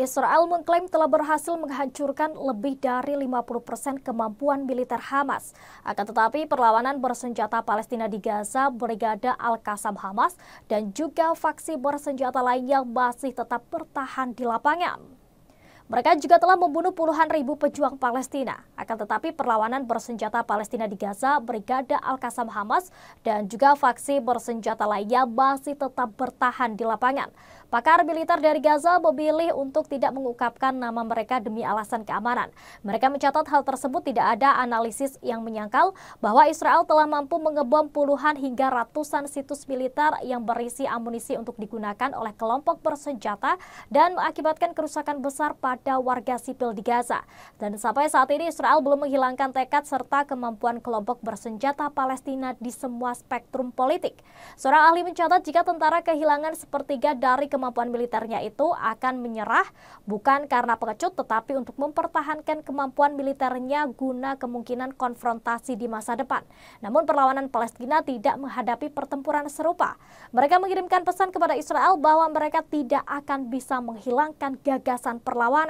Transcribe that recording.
Israel mengklaim telah berhasil menghancurkan lebih dari 50% kemampuan militer Hamas. Akan tetapi, perlawanan bersenjata Palestina di Gaza, Brigade Al-Qassam Hamas, dan juga faksi bersenjata lain yang masih tetap bertahan di lapangan. Mereka juga telah membunuh puluhan ribu pejuang Palestina. Akan tetapi perlawanan bersenjata Palestina di Gaza, Brigada Al-Qassam Hamas, dan juga faksi bersenjata lainnya masih tetap bertahan di lapangan. Pakar militer dari Gaza memilih untuk tidak mengungkapkan nama mereka demi alasan keamanan. Mereka mencatat hal tersebut tidak ada analisis yang menyangkal bahwa Israel telah mampu mengebom puluhan hingga ratusan situs militer yang berisi amunisi untuk digunakan oleh kelompok bersenjata dan mengakibatkan kerusakan besar pada kepada warga sipil di Gaza. Dan sampai saat ini Israel belum menghilangkan tekad serta kemampuan kelompok bersenjata Palestina di semua spektrum politik. Seorang ahli mencatat jika tentara kehilangan sepertiga dari kemampuan militernya itu akan menyerah bukan karena pengecut tetapi untuk mempertahankan kemampuan militernya guna kemungkinan konfrontasi di masa depan. Namun perlawanan Palestina tidak menghadapi pertempuran serupa. Mereka mengirimkan pesan kepada Israel bahwa mereka tidak akan bisa menghilangkan gagasan perlawanan